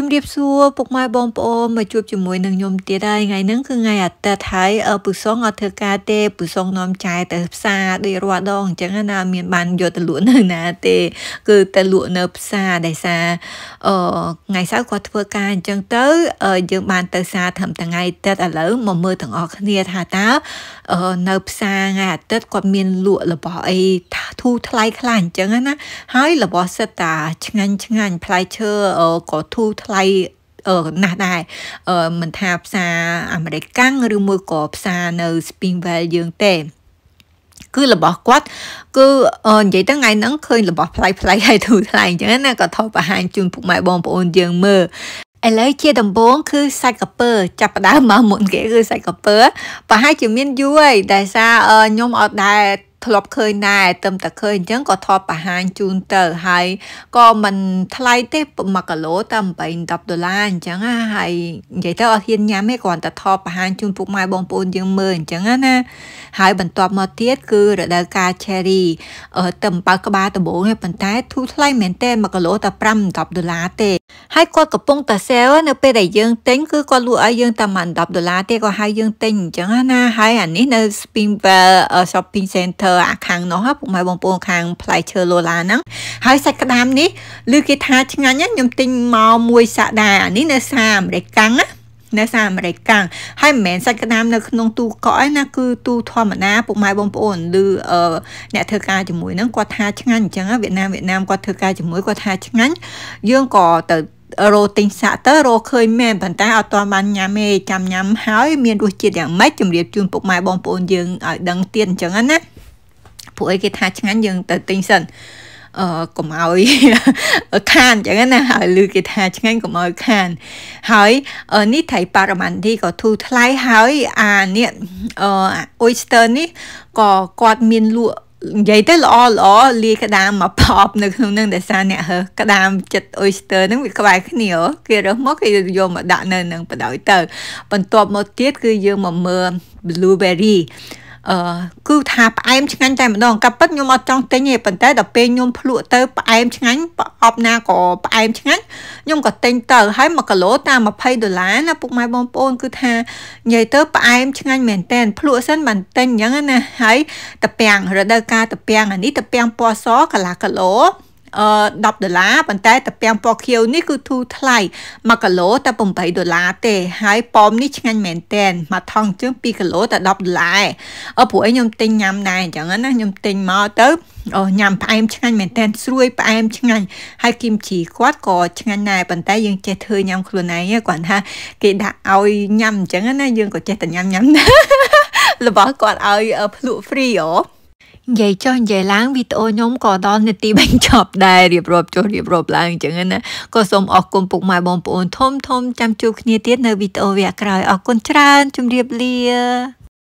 ជំរាបសួរពុកម៉ែបងប្អូនមកជួបជាមួយនឹងខ្ញុំទៀតហើយថ្ងៃហ្នឹងគឺថ្ងៃអាទិត្យហើយពូសងអត់ធ្វើការទេពូសងនាំចាយទៅផ្សារដូចរាល់ដងអញ្ចឹងណាមានបានយកទៅលក់នៅណាទេ គឺទៅលក់នៅផ្សារដែលសារអឺថ្ងៃសៅរ៍គាត់ធ្វើការអញ្ចឹងទៅយើងបានទៅផ្សារត្រឹមថ្ងៃអាទិត្យឥឡូវមកមើលទាំងអស់គ្នាថាតើនៅផ្សារថ្ងៃអាទិត្យគាត់មានលក់របស់អីធូរថ្លៃខ្លះអញ្ចឹងណាហើយរបស់សិតតាឆ្ងាញ់ឆ្ងាញ់ផ្លែឈើក៏ធូរថ្លៃថ្លៃអឺណាស់ដែរអឺមិនថាផ្សារអាមេរិកាំងឬមួយក៏ផ្សារនៅ Springvale យើងទេគឺរបស់គាត់គឺនិយាយទៅថ្ងៃហ្នឹងឃើញរបស់ផ្លៃផ្លៃហើយទូថ្លៃអញ្ចឹងណាក៏ថតបង្ហាញជូនពុកម៉ែបងប្អូនយើងមើលឥឡូវជាដំបូងគឺសាច់កាពើចាប់ផ្ដើមមកមុនគេគឺសាច់កាពើប្រហែលជាមានយូរហើយតែសារខ្ញុំអត់ដែរធ្លាប់ឃើញដែរតែតែតែឃើញអញ្ចឹងក៏ថតបង្ហាញជូនទៅហើយក៏មិនថ្លៃទេ1គីឡូតែ8 10ដុល្លារអញ្ចឹងណាហើយនិយាយទៅអត់ហ៊ានញ៉ាំទេគ្រាន់តែថតបង្ហាញជូនពុកម៉ែបងប្អូនយើងមើលអញ្ចឹងណាហើយបន្ទាប់មកទៀតគឺរដូវកាល cherry តែអំបៅក្បាលដំបូងទេប៉ុន្តែធូរថ្លៃមែនទេ1គីឡូតែ5 10ដុល្លារទេ ហើយគាត់កំពុងតែ sale នៅ ពេលដែលយើងទិញគឺគាត់លក់ឲ្យយើងតែ1 10ដុល្លារទេក៏ហៅយើងទិញអញ្ចឹងណាហើយអានេះនៅ Springvale Shopping Center ធ្វើអាខាងនោះពុកម៉ែបងប្អូនខាងផ្លែឈើលូឡាហ្នឹងហើយសាច់ក្តាមនេះឬគេថាឆ្ងាញ់ខ្ញុំទិញមកមួយសាក់ដែរអានេះនៅសាអាមេរិកកាំងណានៅសាអាមេរិកកាំងហើយមិនមែនសាច់ក្តាមនៅក្នុងទូកក់ឯណាគឺទូធម្មតាពុកម៉ែបងប្អូនឬអ្នកធ្វើការជាមួយនឹងគាត់ថាឆ្ងាញ់អញ្ចឹងវៀតណាមវៀតណាមគាត់ធ្វើការជាមួយគាត់ថាឆ្ងាញ់យើងក៏ទៅរោទិញសាក់ទៅរោឃើញមែនប៉ុន្តែអត់ទាន់បានញ៉ាំទេចាំញ៉ាំ ហើយមានរសជាតិយ៉ាងម៉េចជម្រាបជូនពុកម៉ែបងប្អូនយើងឲ្យដឹងទៀតអញ្ចឹងណាពួកអីគេថាឆ្ងាញ់យើងទៅទិញសិនអឺកុំឲ្យខានអញ្ចឹងណាហើយឮគេថាឆ្ងាញ់កុំឲ្យខានហើយនេះថៃប៉ារ៉ាម៉ាន់ទីក៏ធូរថ្លៃហើយអានេះអឺ oyster នេះក៏គាត់មានលក់និយាយទៅល្អល្អលាយក្តាមមកផប់នៅក្នុងនឹង ដែលសារអ្នករើសក្តាមចិត្ត oyster ហ្នឹងវាក្បែរគ្នាគេរើសមកគេយកមកដាក់នៅនឹងបដ ாய் ទៅ បន្ទាប់មកទៀតគឺយើងមកមើល blueberry អឺគឺថាផ្អែមឆ្ងាញ់តែម្ដងកាពិតខ្ញុំអត់ចង់ទិញទេប៉ុន្តែ ដល់ពេលខ្ញុំភ្លក់ទៅផ្អែមឆ្ងាញ់ប្រអប់ណាក៏ផ្អែមឆ្ងាញ់ខ្ញុំក៏ទិញទៅ ហើយ1គីឡូតាម20ដុល្លារណាពុកម៉ែបងប្អូនគឺថានិយាយទៅផ្អែមឆ្ងាញ់មែនតែនភ្លក់សិនបានទិញអញ្ចឹងណាហើយតាពាំងរដូវកាលតាពាំងអានេះតាពាំងពណ៌សកន្លះគីឡូអឺ10ដុល្លារប៉ុន្តែតាពាំងពណ៌ខៀវនេះគឺធូរថ្លៃ1គីឡូតែ8ដុល្លារទេហើយប៉មនេះឆ្ងាញ់មែនតែនមកថង់ជើង2គីឡូតែ10ដុល្លារអឺព្រោះឯងខ្ញុំទិញញ៉ាំដែរអញ្ចឹងណាខ្ញុំទិញមកទៅអូញ៉ាំផ្អែម ឆ្ងាញ់មែនតែនស្រួយផ្អែមឆ្ងាញ់ហើយគីមជីគាត់ក៏ឆ្ងាញ់ដែរប៉ុន្តែយើងចេះធ្វើញ៉ាំខ្លួនឯងគាត់ថា គេដាក់ឲ្យញ៉ាំអញ្ចឹងណាយើងក៏ចេះតែញ៉ាំញ៉ាំរបស់គាត់ឲ្យភ្លក់ free ហ៎និយាយចុះនិយាយឡើងវីដេអូខ្ញុំក៏ដល់នាទីបញ្ចប់ដែររៀបរាប់ចុះរៀបរាប់ឡើងអញ្ចឹងណាក៏សូមអរគុណពុកម៉ែបងប្អូនធំធំចាំជួបគ្នាទៀតនៅវីដេអូវគ្គក្រោយអរគុណច្រើនជម្រាបលា